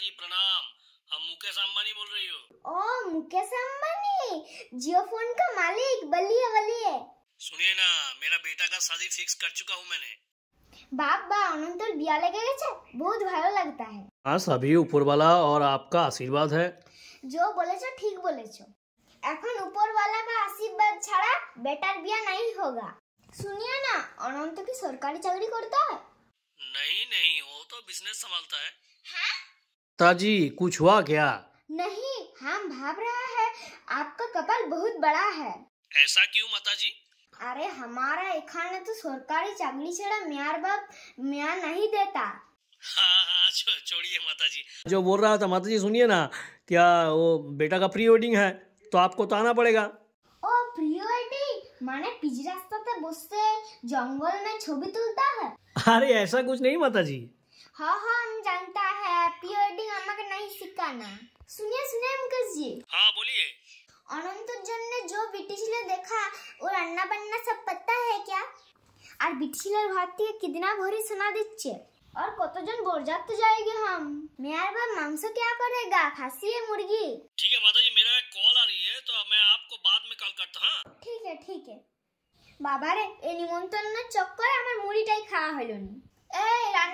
जी प्रणाम हम मुकेश अम्बानी बोल रही हो ओ मुकेश अम्बानी जियो फोन का मालिक बलिए बलिए सुनिए ना मेरा बेटा का शादी फिक्स कर चुका हूँ मैंने বাবা অনন্তর বিয়া লেগে গেছে বহুত ভালো লাগতা है हाँ सभी ऊपर वाला और आपका आशीर्वाद है जो बोले छो ठीक बोले छो अखन ऊपर वाला का आशीर्वाद छाड़ा बेटा बिया नहीं होगा सुनिए ना अनंत तो की सरकारी चाकरी करता है नहीं नहीं वो तो बिजनेस संभालता है हाँ? ताजी कुछ हुआ क्या नहीं हम भाग रहा है आपका कपल बहुत बड़ा है ऐसा क्यों माता जी अरे हमारा इखान तो सरकारी चाकरी छेड़ा म्यार बाप म्यार नहीं देता हाँ, हाँ, छोड़िए माता जी जो बोल रहा था माता जी सुनिए ना क्या वो बेटा का प्री वेडिंग है तो आपको तो आना पड़ेगा ओ प्री वेडिंग माने पिछले रास्ता पे बसते जंगल में छवि तुलता है अरे ऐसा कुछ नहीं माता जी हाँ हाँ हम जानता है प्योरिटी मामा का नहीं सिखाना सुनिए सुनिए मुकेश जी हाँ बोलिए जन ने जो বিটি देखा और अन्ना बनना सब पता है क्या আর বিটি कितना भोरी सुना কিদনা और कत तो जन बोर जाते যায়গে हम मेरा बाप मांस क्या करेगा खासी है मुर्गी ठीक है माता जी मेरा एक कॉल आ रही है तो मैं आपको बाद में कॉल करता हां ठीक है ठीक है বাবারে এই चक्कर চক্করে আমার মুড়িটাই খাওয়া হলো না এই